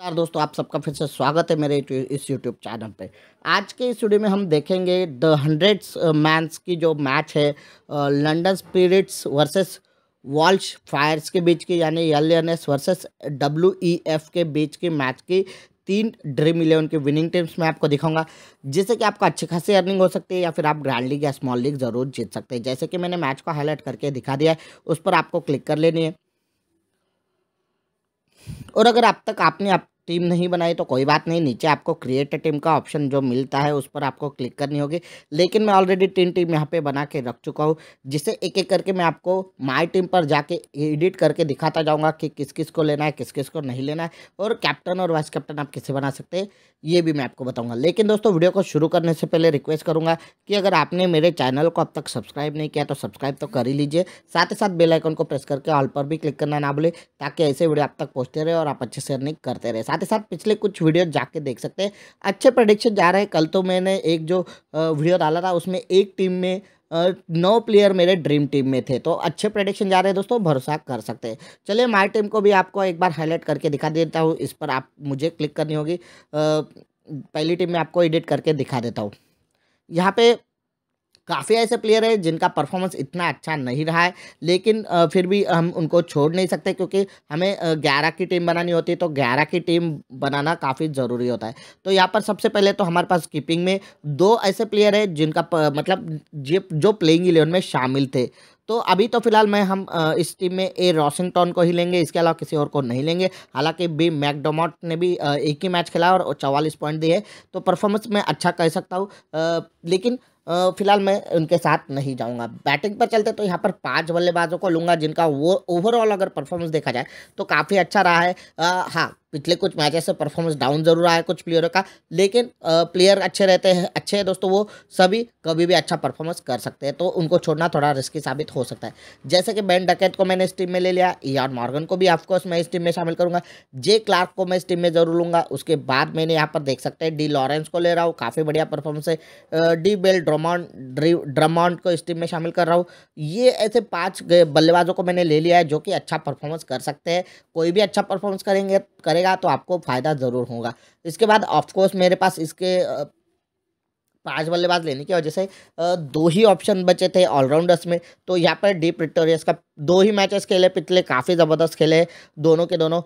नमस्कार दोस्तों आप सबका फिर से स्वागत है मेरे इस यूट्यूब चैनल पे आज के इस वीडियो में हम देखेंगे द हंड्रेड्स मैंस की जो मैच है London spirits versus Welsh fires के बीच की यानी L N S versus W E F के बीच की मैच की तीन ड्रीम इलेवन की विनिंग टीम्स मैं आपको दिखाऊंगा जिससे कि आपको अच्छी खासी अर्निंग हो सकती है या फिर आप ग्रैंड लीग या स्मॉल लीग ज़रूर जीत सकते हैं जैसे कि मैंने मैच को हाईलाइट करके दिखा दिया है उस पर आपको क्लिक कर लेनी है और अगर आप तक आपने आप टीम नहीं बनाई तो कोई बात नहीं नीचे आपको क्रिएट टीम का ऑप्शन जो मिलता है उस पर आपको क्लिक करनी होगी लेकिन मैं ऑलरेडी तीन टीम यहाँ पे बना के रख चुका हूँ जिसे एक एक करके मैं आपको माई टीम पर जाके एडिट करके दिखाता जाऊँगा कि किस किस को लेना है किस किस को नहीं लेना है और कैप्टन और वाइस कैप्टन आप किसे बना सकते हैं ये भी मैं आपको बताऊँगा लेकिन दोस्तों वीडियो को शुरू करने से पहले रिक्वेस्ट करूँगा कि अगर आपने मेरे चैनल को अब तक सब्सक्राइब नहीं किया तो सब्सक्राइब तो कर ही लीजिए साथ ही साथ बेलाइकन को प्रेस करके ऑल पर भी क्लिक करना ना बोले ताकि ऐसे वीडियो आप तक पहुँचते रहे और आप अच्छे से अर्निंग करते रहे साथ साथ ही साथ पिछले कुछ वीडियो जाके देख सकते हैं अच्छे प्रडिक्शन जा रहे हैं कल तो मैंने एक जो वीडियो डाला था उसमें एक टीम में नौ प्लेयर मेरे ड्रीम टीम में थे तो अच्छे प्रोडिक्शन जा रहे हैं दोस्तों भरोसा कर सकते हैं चलिए माई टीम को भी आपको एक बार हाईलाइट करके दिखा देता हूँ इस पर आप मुझे क्लिक करनी होगी पहली टीम में आपको एडिट करके दिखा देता हूँ यहाँ पे काफ़ी ऐसे प्लेयर हैं जिनका परफॉर्मेंस इतना अच्छा नहीं रहा है लेकिन फिर भी हम उनको छोड़ नहीं सकते क्योंकि हमें ग्यारह की टीम बनानी होती है तो ग्यारह की टीम बनाना काफ़ी ज़रूरी होता है तो यहाँ पर सबसे पहले तो हमारे पास कीपिंग में दो ऐसे प्लेयर हैं जिनका मतलब जो प्लेइंग इलेवन में शामिल थे तो अभी तो फिलहाल मैं हम इस टीम में ए रॉसिंगटन को ही लेंगे इसके अलावा किसी और को नहीं लेंगे हालांकि बी मैकडोमोट ने भी एक ही मैच खेला और चवालीस पॉइंट दिए तो परफॉर्मेंस मैं अच्छा कह सकता हूँ लेकिन फिलहाल मैं उनके साथ नहीं जाऊंगा बैटिंग पर चलते तो यहाँ पर पांच बल्लेबाजों को लूंगा जिनका वो ओवरऑल अगर परफॉर्मेंस देखा जाए तो काफ़ी अच्छा रहा है हाँ पिछले कुछ मैचेस से परफॉर्मेंस डाउन जरूर आया कुछ प्लेयरों का लेकिन प्लेयर अच्छे रहते हैं अच्छे हैं दोस्तों वो सभी कभी भी अच्छा परफॉर्मेंस कर सकते हैं तो उनको छोड़ना थोड़ा रिस्की साबित हो सकता है जैसे कि बैन डकैत को मैंने इस टीम में ले लिया यार मॉर्गन को भी ऑफकोर्स मैं इस टीम में शामिल करूँगा जे क्लार्क को मैं इस टीम में जरूर लूंगा उसके बाद मैंने यहाँ पर देख सकते हैं डी लॉरेंस को ले रहा हूँ काफ़ी बढ़िया परफॉर्मेंस है डी बेल ड्रमांड ड्रमांड को इस टीम में शामिल कर रहा हूँ ये ऐसे पांच बल्लेबाजों को मैंने ले लिया है जो कि अच्छा परफॉर्मेंस कर सकते हैं कोई भी अच्छा परफॉर्मेंस करेंगे करेगा तो आपको फ़ायदा ज़रूर होगा इसके बाद ऑफकोर्स मेरे पास इसके पांच बल्लेबाज लेने की वजह से दो ही ऑप्शन बचे थे ऑलराउंडर्स में तो यहाँ पर डीप प्रिटोरियस का दो ही मैचेस खेले पिछले काफ़ी ज़बरदस्त खेले दोनों के दोनों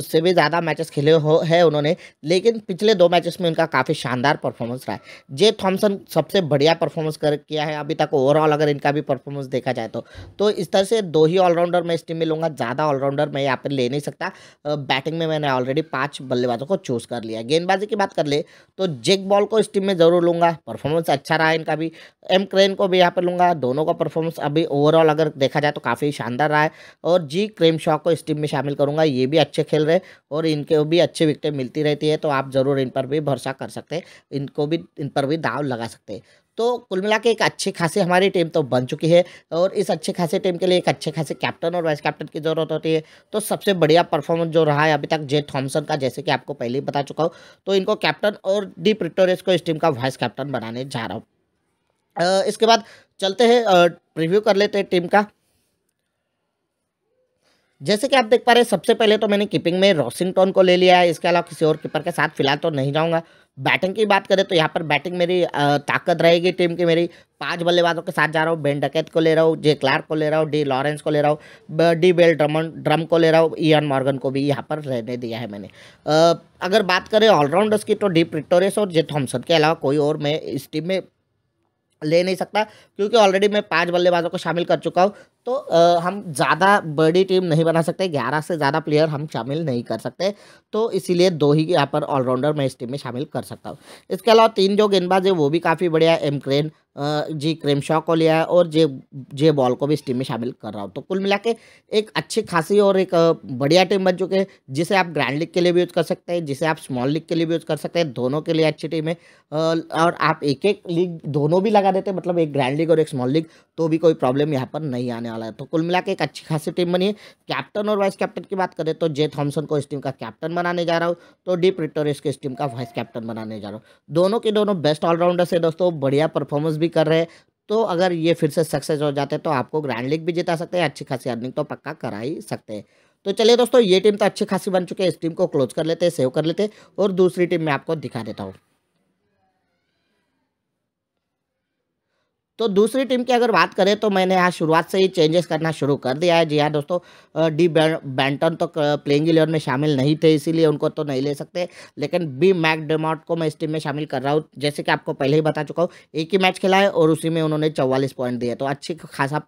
उससे भी ज़्यादा मैचेस खेले हो है उन्होंने लेकिन पिछले दो मैचेस में उनका काफ़ी शानदार परफॉर्मेंस रहा है जे थॉम्सन सबसे बढ़िया परफॉर्मेंस कर किया है अभी तक ओवरऑल अगर इनका भी परफॉर्मेंस देखा जाए तो तो इस तरह से दो ही ऑलराउंडर मैं इस टीम में लूँगा ज़्यादा ऑलराउंडर मैं यहाँ पर ले नहीं सकता बैटिंग में मैंने ऑलरेडी पाँच बल्लेबाजों को चूज़ कर लिया गेंदबाजी की बात कर ले तो जेक बॉल को इस टीम में ज़रूर लूँगा परफॉर्मेंस अच्छा रहा इनका भी एम क्रेन को भी यहाँ पर लूँगा दोनों का परफॉर्मेंस अभी ओवरऑल अगर देखा जाए तो काफ़ी शानदार रहा है और जी क्रेम शॉक को इस टीम में शामिल करूँगा ये भी अच्छे खेल रहे और इनके भी अच्छी विकटें मिलती रहती है तो आप ज़रूर इन पर भी भरोसा कर सकते हैं इनको भी इन पर भी दाव लगा सकते हैं तो कुल मिला के एक अच्छी खासी हमारी टीम तो बन चुकी है और इस अच्छे खासे टीम के लिए एक अच्छे खासे कैप्टन और वाइस कैप्टन की ज़रूरत होती है तो सबसे बढ़िया परफॉर्मेंस जो रहा है अभी तक जे थॉमसन का जैसे कि आपको पहले ही बता चुका हूँ तो इनको कैप्टन और डी प्रिटोरियस को इस टीम का वाइस कैप्टन बनाने जा रहा हूँ इसके बाद चलते हैं प्रिव्यू कर लेते हैं टीम का जैसे कि आप देख पा रहे हैं सबसे पहले तो मैंने कीपिंग में रॉसिंगटन को ले लिया है इसके अलावा किसी और कीपर के साथ फिलहाल तो नहीं जाऊंगा बैटिंग की बात करें तो यहाँ पर बैटिंग मेरी ताकत रहेगी टीम की मेरी पांच बल्लेबाजों के साथ जा रहा हूँ बेन डकैत को ले रहा हूँ जे क्लार्क को ले रहा हूँ डी लॉरेंस को ले रहा हूँ डी बेल ड्रमन ड्रम को ले रहा हूँ ईयन मॉर्गन को भी यहाँ पर रहने दिया है मैंने अगर बात करें ऑलराउंडर्स की तो डी प्रिटोरियस और जे थॉम्सन के अलावा कोई और मैं इस टीम में ले नहीं सकता क्योंकि ऑलरेडी मैं पांच बल्लेबाजों को शामिल कर चुका हूँ तो आ, हम ज़्यादा बड़ी टीम नहीं बना सकते ग्यारह से ज़्यादा प्लेयर हम शामिल नहीं कर सकते तो इसीलिए दो ही यहाँ पर ऑलराउंडर मैं इस टीम में शामिल कर सकता हूँ इसके अलावा तीन जो गेंदबाज है वो भी काफ़ी बढ़िया है एम क्रेन जी क्रेमशॉ को लिया है और जे जे बॉल को भी इस टीम में शामिल कर रहा हूँ तो कुल मिला के एक अच्छी खासी और एक बढ़िया टीम बन चुके हैं जिसे आप ग्रैंड लीग के लिए भी यूज़ कर सकते हैं जिसे आप स्मॉल लीग के लिए भी यूज़ कर सकते हैं दोनों के लिए अच्छी टीम है और आप एक एक लीग दोनों भी लगा देते मतलब एक ग्रैंड लीग और एक स्मॉल लीग तो भी कोई प्रॉब्लम यहाँ पर नहीं आने वाला है तो कुल मिला एक अच्छी खासी टीम बनी है कैप्टन और वाइस कैप्टन की बात करें तो जे थॉमसन को इस टीम का कैप्टन बनाने जा रहा हूँ तो डीप प्रिटोरियस को इस टीम का वाइस कैप्टन बनाने जा रहा हूँ दोनों के दोनों बेस्ट ऑलराउंडर्स है दोस्तों बढ़िया परफॉर्मेंस भी कर रहे हैं तो अगर ये फिर से सक्सेस हो जाते तो आपको ग्रैंड लीग भी जिता सकते हैं अच्छी खासी अर्निंग तो पक्का करा ही सकते हैं तो चलिए दोस्तों ये टीम तो अच्छी खासी बन चुकी है इस टीम को क्लोज कर लेते हैं सेव कर लेते हैं और दूसरी टीम में आपको दिखा देता हूँ तो दूसरी टीम की अगर बात करें तो मैंने यहाँ शुरुआत से ही चेंजेस करना शुरू कर दिया है जी हाँ दोस्तों डी बैंटन तो प्लेइंग इलेवन में शामिल नहीं थे इसीलिए उनको तो नहीं ले सकते लेकिन बी मैक डेमॉट को मैं इस टीम में शामिल कर रहा हूँ जैसे कि आपको पहले ही बता चुका हूँ एक ही मैच खेला है और उसी में उन्होंने चौवालीस पॉइंट दिए तो अच्छी खासा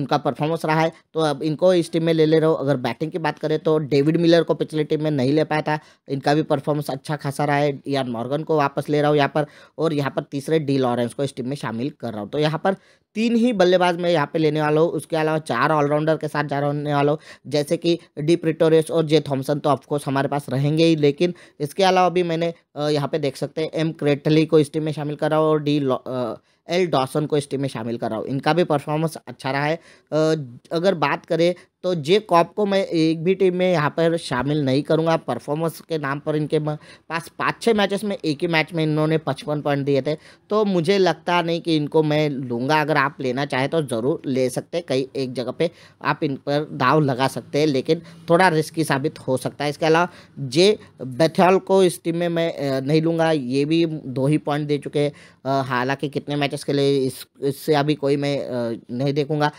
उनका परफॉर्मेंस रहा है तो अब इनको इस टीम में ले ले रहा हूँ अगर बैटिंग की बात करें तो डेविड मिलर को पिछली टीम में नहीं ले पाया था इनका भी परफॉर्मेंस अच्छा खासा रहा है यान मॉर्गन को वापस ले रहा हूँ यहाँ पर और यहाँ पर तीसरे डी लॉरेंस को इस टीम में शामिल कर रहा हूँ रहा हूँ तो यहाँ पर तीन ही बल्लेबाज मैं यहाँ पे लेने वाला हूँ उसके अलावा चार ऑलराउंडर के साथ रहने वाला हूँ जैसे कि डी प्रिटोरियस और जे थॉमसन तो ऑफकोर्स हमारे पास रहेंगे ही लेकिन इसके अलावा भी मैंने यहाँ पे देख सकते हैं एम क्रेटली को इस टीम में शामिल करा और डी एल डॉसन को इस टीम में शामिल कर रहा हूँ इनका भी परफॉर्मेंस अच्छा रहा है अगर बात करें तो जे कॉप को मैं एक भी टीम में यहाँ पर शामिल नहीं करूँगा परफॉर्मेंस के नाम पर इनके पास पाँच छः मैचेस में एक ही मैच में इन्होंने पचपन पॉइंट दिए थे तो मुझे लगता नहीं कि इनको मैं लूँगा अगर आप लेना चाहें तो ज़रूर ले सकते हैं कई एक जगह पे आप इन पर दाव लगा सकते हैं लेकिन थोड़ा रिस्की साबित हो सकता है इसके अलावा जे बैथल को इस टीम में मैं नहीं लूँगा ये भी दो ही पॉइंट दे चुके हैं हालाँकि कितने मैच इसके लिए इस इससे अभी कोई मैं नहीं देखूंगा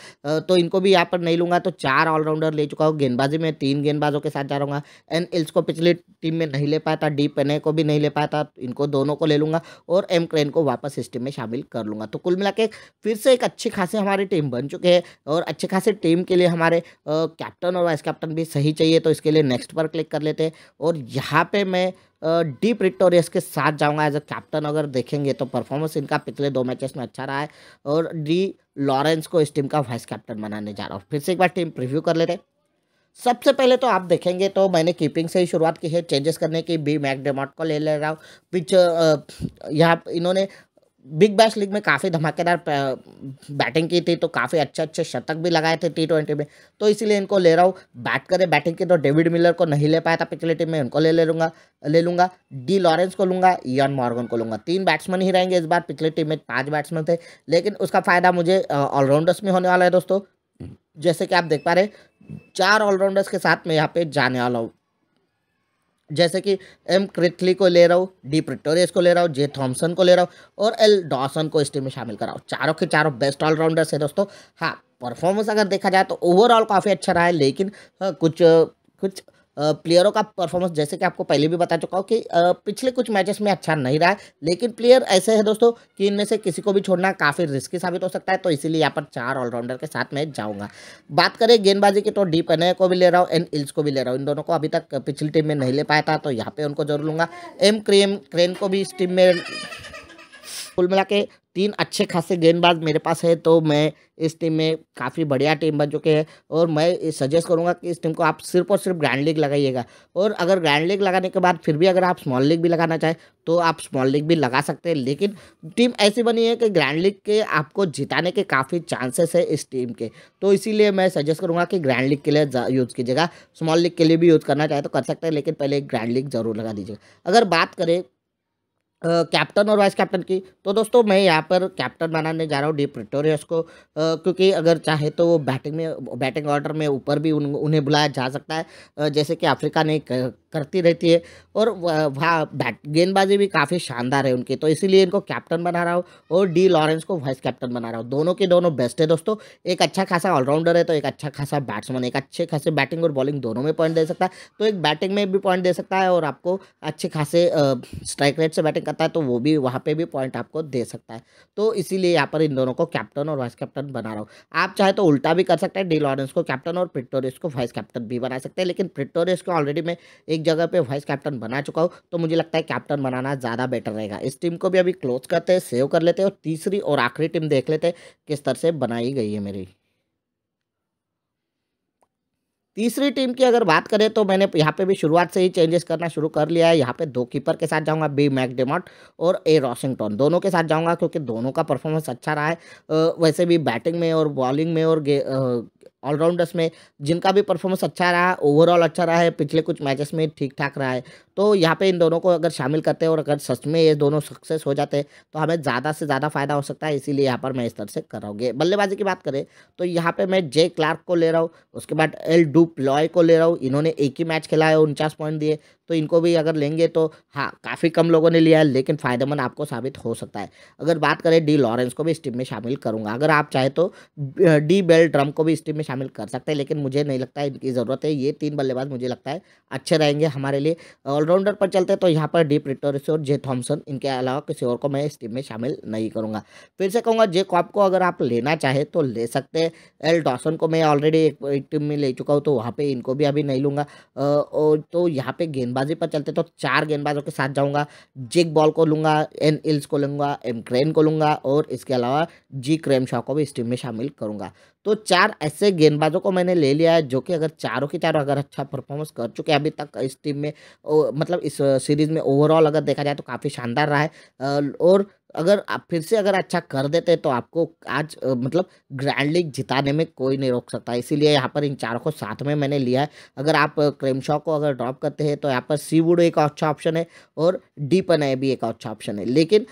तो इनको भी यहाँ पर नहीं लूँगा तो चार ऑलराउंडर ले चुका हूँ गेंदबाजी में तीन गेंदबाजों के साथ जा रहा एन इल्स को पिछली टीम में नहीं ले पाया था डी एनए को भी नहीं ले पाया था इनको दोनों को ले लूँगा और एम क्रेन को वापस इस में शामिल कर लूँगा तो कुल मिला फिर से एक अच्छी खासी हमारी टीम बन चुकी है और अच्छे खासे टीम के लिए हमारे कैप्टन और वाइस कैप्टन भी सही चाहिए तो इसके लिए नेक्स्ट पर क्लिक कर लेते हैं और यहाँ पर मैं डीप रिक्टोरियस के साथ जाऊंगा एज अ कैप्टन अगर देखेंगे तो परफॉर्मेंस इनका पिछले दो मैचेस में अच्छा रहा है और डी लॉरेंस को इस टीम का वाइस कैप्टन बनाने जा रहा हूँ फिर से एक बार टीम प्रिव्यू कर लेते हैं सबसे पहले तो आप देखेंगे तो मैंने कीपिंग से ही शुरुआत की है चेंजेस करने की बी मैकडेमॉट को ले ले रहा हूँ पिच यहाँ इन्होंने बिग बैश लीग में काफ़ी धमाकेदार बैटिंग की थी तो काफ़ी अच्छे अच्छे शतक भी लगाए थे टी ट्वेंटी में तो इसीलिए इनको ले रहा हूँ बैट करें बैटिंग की तो डेविड मिलर को नहीं ले पाया था पिछले टीम में उनको ले ले लूँगा ले लूँगा डी लॉरेंस को लूँगा यन मॉर्गन को लूँगा तीन बैट्समैन ही रहेंगे इस बार पिछले टीम में पाँच बैट्समैन थे लेकिन उसका फ़ायदा मुझे ऑलराउंडर्स में होने वाला है दोस्तों जैसे कि आप देख पा रहे चार ऑलराउंडर्स के साथ मैं यहाँ पे जाने वाला हूँ जैसे कि एम क्रिथली को ले रहा हूँ डी प्रिटोरियस को ले रहा हूँ जे थॉम्सन को ले रहा हूँ और एल डॉसन को इस टीम में शामिल कर रहा हूँ चारों के चारों बेस्ट ऑलराउंडर्स है दोस्तों हाँ परफॉर्मेंस अगर देखा जाए तो ओवरऑल काफ़ी अच्छा रहा है लेकिन हाँ, कुछ कुछ प्लेयरों का परफॉर्मेंस जैसे कि आपको पहले भी बता चुका हूँ कि पिछले कुछ मैचेस में अच्छा नहीं रहा है लेकिन प्लेयर ऐसे हैं दोस्तों कि इनमें से किसी को भी छोड़ना काफ़ी रिस्की साबित हो सकता है तो इसीलिए यहाँ पर चार ऑलराउंडर के साथ मैं जाऊँगा बात करें गेंदबाजी की तो डीप एन को भी ले रहा हूँ एंड इल्स को भी ले रहा हूँ इन दोनों को अभी तक पिछली टीम में नहीं ले पाया था तो यहाँ पर उनको जरूर लूँगा एम क्रेम क्रेन को भी इस टीम में कुल मिला के तीन अच्छे खासे गेंदबाज मेरे पास है तो मैं इस टीम में काफ़ी बढ़िया टीम बन चुके हैं और मैं सजेस्ट करूंगा कि इस टीम को आप सिर्फ और सिर्फ ग्रैंड लीग लगाइएगा और अगर ग्रैंड लीग लगाने के बाद फिर भी अगर आप स्मॉल लीग भी लगाना चाहें तो आप स्मॉल लीग भी लगा सकते हैं लेकिन टीम ऐसी बनी है कि ग्रैंड लीग के आपको जिताने के काफ़ी चांसेस है इस टीम के तो इसीलिए मैं सजेस्ट करूँगा कि ग्रैंड लीग के लिए यूज़ कीजिएगा स्मॉल लीग के लिए भी यूज़ करना चाहे तो कर सकते हैं लेकिन पहले ग्रैंड लीग ज़रूर लगा दीजिएगा अगर बात करें कैप्टन और वाइस कैप्टन की तो दोस्तों मैं यहाँ पर कैप्टन बनाने जा रहा हूँ डी प्रिटोरियस को क्योंकि अगर चाहे तो वो बैटिंग में बैटिंग ऑर्डर में ऊपर भी उन, उन्हें बुलाया जा सकता है जैसे कि अफ्रीका ने करती रहती है और वहाँ गेंदबाजी भी काफ़ी शानदार है उनकी तो इसीलिए इनको कैप्टन बना रहा हूँ और डी लॉरेंस को वाइस कैप्टन बना रहा हूँ दोनों के दोनों बेस्ट है दोस्तों एक अच्छा खासा ऑलराउंडर है तो एक अच्छा खासा बैट्समैन एक अच्छे खासे बैटिंग और बॉलिंग दोनों में पॉइंट दे सकता है तो एक बैटिंग में भी पॉइंट दे सकता है और आपको अच्छे खासे स्ट्राइक रेट से बैटिंग करता है तो वो भी वहाँ पर भी पॉइंट आपको दे सकता है तो इसीलिए यहाँ पर इन दोनों को कैप्टन और वाइस कैप्टन बना रहा हूँ आप चाहे तो उल्टा भी कर सकते हैं डी लॉरेंस को कैप्टन और प्रिटोरियस को वाइस कैप्टन भी बना सकते हैं लेकिन प्रिटोरियस को ऑलरेडी मैं एक एक जगह पे वाइस कैप्टन बना चुका हूँ तो मुझे लगता है कैप्टन बनाना ज़्यादा बेटर रहेगा इस टीम को भी अभी क्लोज करते हैं सेव कर लेते हैं और तीसरी और आखिरी टीम देख लेते हैं किस तरह से बनाई गई है मेरी तीसरी टीम की अगर बात करें तो मैंने यहाँ पे भी शुरुआत से ही चेंजेस करना शुरू कर लिया है यहाँ पे दो कीपर के साथ जाऊँगा बी मैकडेमॉट और ए रॉसिंगटन दोनों के साथ जाऊँगा क्योंकि दोनों का परफॉर्मेंस अच्छा रहा है वैसे भी बैटिंग में और बॉलिंग में और ऑलराउंडर्स में जिनका भी परफॉर्मेंस अच्छा रहा ओवरऑल अच्छा रहा है पिछले कुछ मैचेस में ठीक ठाक रहा है तो यहाँ पे इन दोनों को अगर शामिल करते हैं और अगर सच में ये दोनों सक्सेस हो जाते हैं तो हमें ज़्यादा से ज़्यादा फायदा हो सकता है इसीलिए यहाँ पर मैं इस तरह से कर रहा हूँ बल्लेबाजी की बात करें तो यहाँ पर मैं जे क्लार्क को ले रहा हूँ उसके बाद एल डूप लॉय को ले रहा हूँ इन्होंने एक ही मैच खेला है उनचास पॉइंट दिए तो इनको भी अगर लेंगे तो हाँ काफ़ी कम लोगों ने लिया है लेकिन फ़ायदेमंद आपको साबित हो सकता है अगर बात करें डी लॉरेंस को भी इस टीम में शामिल करूँगा अगर आप चाहे तो डी बेल ड्रम को भी इस टीम में शामिल कर सकते हैं लेकिन मुझे नहीं लगता है इनकी ज़रूरत है ये तीन बल्लेबाज मुझे लगता है अच्छे रहेंगे हमारे लिए ऑलराउंडर पर चलते तो यहाँ पर डी प्रिटोरिस और जे थॉम्सन इनके अलावा किसी और को मैं इस टीम में शामिल नहीं करूँगा फिर से कहूँगा जे कॉप को अगर आप लेना चाहें तो ले सकते हैं एल डॉसन को मैं ऑलरेडी एक टीम में ले चुका हूँ तो वहाँ पर इनको भी अभी नहीं लूँगा और तो यहाँ पर गेंदबाज गेंदबाजी पर चलते तो चार गेंदबाजों के साथ जाऊंगा जिग बॉल को लूंगा एन इल्स को लूंगा एम क्रेन को लूंगा और इसके अलावा जी क्रेम शॉ को भी इस टीम में शामिल करूंगा तो चार ऐसे गेंदबाजों को मैंने ले लिया है जो कि अगर चारों के चारों अगर अच्छा परफॉर्मेंस कर चुके हैं अभी तक इस टीम में मतलब इस सीरीज़ में ओवरऑल अगर देखा जाए तो काफ़ी शानदार रहा है और अगर आप फिर से अगर अच्छा कर देते तो आपको आज मतलब ग्रैंड लीग जिताने में कोई नहीं रोक सकता इसीलिए यहाँ पर इन चारों को साथ में मैंने लिया है अगर आप क्रेमशॉ को अगर ड्रॉप करते हैं तो यहाँ पर सी वुड एक अच्छा ऑप्शन है और डी पनए भी एक अच्छा ऑप्शन है लेकिन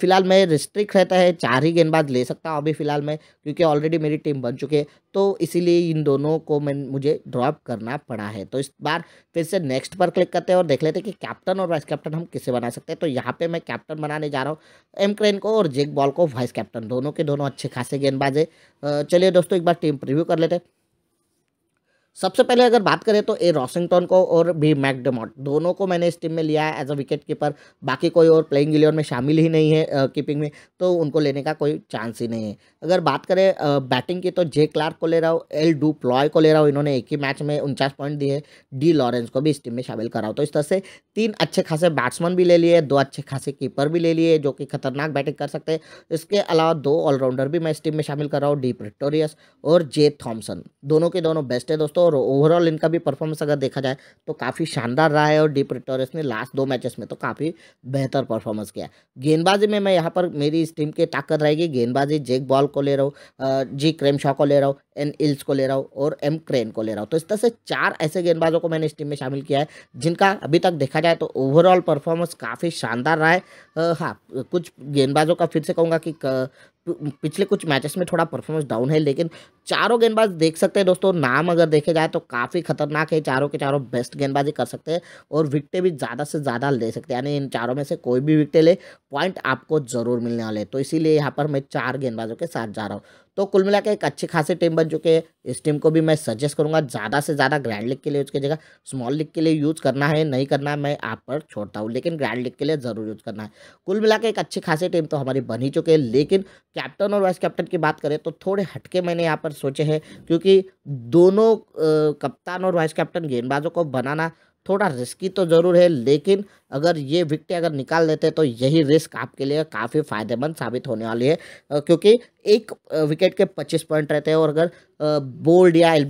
फिलहाल मैं रिस्ट्रिक्ट रहता है चार ही गेंदबाज ले सकता हूँ अभी फिलहाल मैं क्योंकि ऑलरेडी मेरी टीम बन चुकी है तो इसीलिए इन दोनों को मैं मुझे ड्रॉप करना पड़ा है तो इस बार फिर से नेक्स्ट पर क्लिक करते हैं और देख लेते हैं कि कैप्टन और वाइस कैप्टन हम किसे बना सकते हैं तो यहाँ पे मैं कैप्टन बनाने जा रहा हूँ एम क्रेन को और जेक बॉल को वाइस कैप्टन दोनों के दोनों अच्छे खासे गेंदबाज है चलिए दोस्तों एक बार टीम प्रिव्यू कर लेते हैं सबसे पहले अगर बात करें तो ए रॉसिंगटन को और बी मैकडमोट दोनों को मैंने इस टीम में लिया है एज अ विकेट कीपर बाकी कोई और प्लेइंग इलेवन में शामिल ही नहीं है आ, कीपिंग में तो उनको लेने का कोई चांस ही नहीं है अगर बात करें आ, बैटिंग की तो जे क्लार्क को ले रहा हूँ एल डू प्लॉय को ले रहा हूँ इन्होंने एक ही मैच में उनचास पॉइंट दिए डी लॉरेंस को भी इस टीम में शामिल हूँ तो इस तरह से तीन अच्छे खासे बैट्समैन भी ले लिए दो अच्छे खासे कीपर भी ले लिए जो कि खतरनाक बैटिंग कर सकते हैं इसके अलावा दो ऑलराउंडर भी मैं इस टीम में शामिल कर रहा हूँ डी प्रिटोरियस और जे थॉम्सन दोनों के दोनों बेस्ट है दोस्तों और ओवरऑल इनका भी परफॉर्मेंस अगर देखा जाए तो काफ़ी शानदार रहा है और डी प्रिटोरियस ने लास्ट दो मैचेस में तो काफ़ी बेहतर परफॉर्मेंस किया गेंदबाजी में मैं यहाँ पर मेरी इस टीम की ताकत रहेगी गेंदबाजी जेक बॉल को ले रहा हूँ जी क्रेम शॉ को ले रहा हूँ एन इल्स को ले रहा हूँ और एम क्रेन को ले रहा हूँ तो इस तरह से चार ऐसे गेंदबाजों को मैंने इस टीम में शामिल किया है जिनका अभी तक देखा जाए तो ओवरऑल परफॉर्मेंस काफ़ी शानदार रहा है हाँ कुछ गेंदबाजों का फिर से कहूँगा कि पिछले कुछ मैचेस में थोड़ा परफॉर्मेंस डाउन है लेकिन चारों गेंदबाज देख सकते हैं दोस्तों नाम अगर देखे जाए तो काफ़ी खतरनाक है चारों के चारों बेस्ट गेंदबाजी कर सकते हैं और विकटें भी ज़्यादा से ज़्यादा ले सकते हैं यानी इन चारों में से कोई भी विकटें ले पॉइंट आपको ज़रूर मिलने वाले तो इसीलिए यहाँ पर मैं चार गेंदबाजों के साथ जा रहा हूँ तो कुल मिला एक अच्छी खासी टीम बन चुकी है इस टीम को भी मैं सजेस्ट करूँगा ज़्यादा से ज़्यादा ग्रैंड लीग के लिए उसकी जगह स्मॉल लीग के लिए यूज़ करना है नहीं करना मैं आप पर छोड़ता हूँ लेकिन ग्रैंड लीग के लिए ज़रूर यूज़ करना है कुल मिला एक अच्छी खासी टीम तो हमारी बन ही चुकी है लेकिन कैप्टन और वाइस कैप्टन की बात करें तो थोड़े हटके मैंने यहाँ पर सोचे हैं क्योंकि दोनों कप्तान और वाइस कैप्टन गेंदबाजों को बनाना थोड़ा रिस्की तो ज़रूर है लेकिन अगर ये विकटें अगर निकाल लेते तो यही रिस्क आपके लिए काफ़ी फायदेमंद साबित होने वाली है क्योंकि एक विकेट के 25 पॉइंट रहते हैं और अगर बोल्ड या एल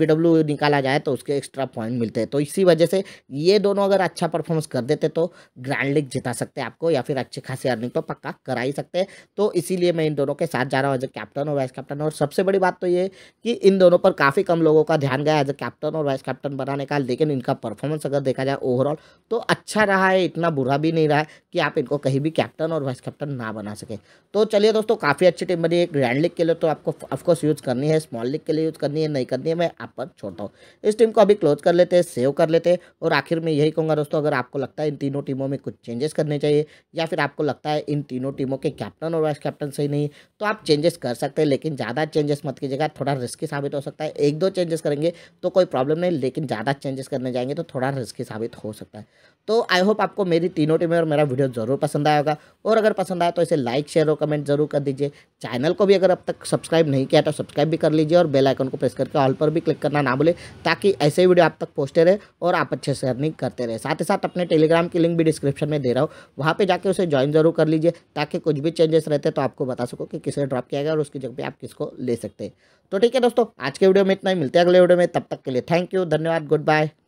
निकाला जाए तो उसके एक्स्ट्रा पॉइंट मिलते हैं तो इसी वजह से ये दोनों अगर अच्छा परफॉर्मेंस कर देते तो ग्रैंड लीग जिता सकते हैं आपको या फिर अच्छी खासी अर्निंग तो पक्का करा ही सकते हैं तो इसीलिए मैं इन दोनों के साथ जा रहा हूँ एज ए कैप्टन और वाइस कैप्टन और सबसे बड़ी बात तो ये कि इन दोनों पर काफ़ी कम लोगों का ध्यान गया एज ए कैप्टन और वाइस कैप्टन बनाने का लेकिन इनका परफॉर्मेंस अगर देखा जाए ओवरऑल तो अच्छा रहा है इतना बुरा भी नहीं रहा कि आप इनको कहीं भी कैप्टन और वाइस कैप्टन ना बना सकें तो चलिए दोस्तों काफ़ी अच्छी टीम बनी एक ग्रैंड लीग के लिए तो आपको ऑफकोर्स यूज़ करनी है स्मॉल लीग के लिए यूज़ करनी है नहीं करनी है मैं आप पर छोड़ता हूँ इस टीम को अभी क्लोज कर लेते हैं सेव कर लेते हैं और आखिर में यही कहूँगा दोस्तों अगर आपको लगता है इन तीनों टीमों में कुछ चेंजेस करने चाहिए या फिर आपको लगता है इन तीनों टीमों के कैप्टन और वाइस कैप्टन सही नहीं तो आप चेंजेस कर सकते हैं लेकिन ज़्यादा चेंजेस मत कीजिएगा थोड़ा रिस्की साबित हो सकता है एक दो चेंजेस करेंगे तो कोई प्रॉब्लम नहीं लेकिन ज़्यादा चेंजेस करने जाएंगे तो थोड़ा रिस्की साबित हो सकता है तो आई होप आपको मेरी तीनों टीमें और मेरा वीडियो ज़रूर पसंद आया होगा और अगर पसंद आया तो इसे लाइक शेयर और कमेंट जरूर कर दीजिए चैनल को भी अगर अब तक सब्सक्राइब नहीं किया तो सब्सक्राइब भी कर लीजिए और बेल आइकन को प्रेस करके ऑल पर भी क्लिक करना ना भूले ताकि ऐसे वीडियो आप तक पहुँचते रहे और आप अच्छे से अर्निंग करते रहे साथ ही साथ अपने टेलीग्राम की लिंक भी डिस्क्रिप्शन में दे रहा हूँ वहाँ पर जाकर उसे ज्वाइन जरूर कर लीजिए ताकि कुछ भी चेंजेस रहते तो आपको बता सको कि किसे ड्रॉप किया गया और उसकी जगह पर आप किसको ले सकते हैं तो ठीक है दोस्तों आज के वीडियो में इतना ही मिलते हैं अगले वीडियो में तब तक के लिए थैंक यू धन्यवाद गुड बाय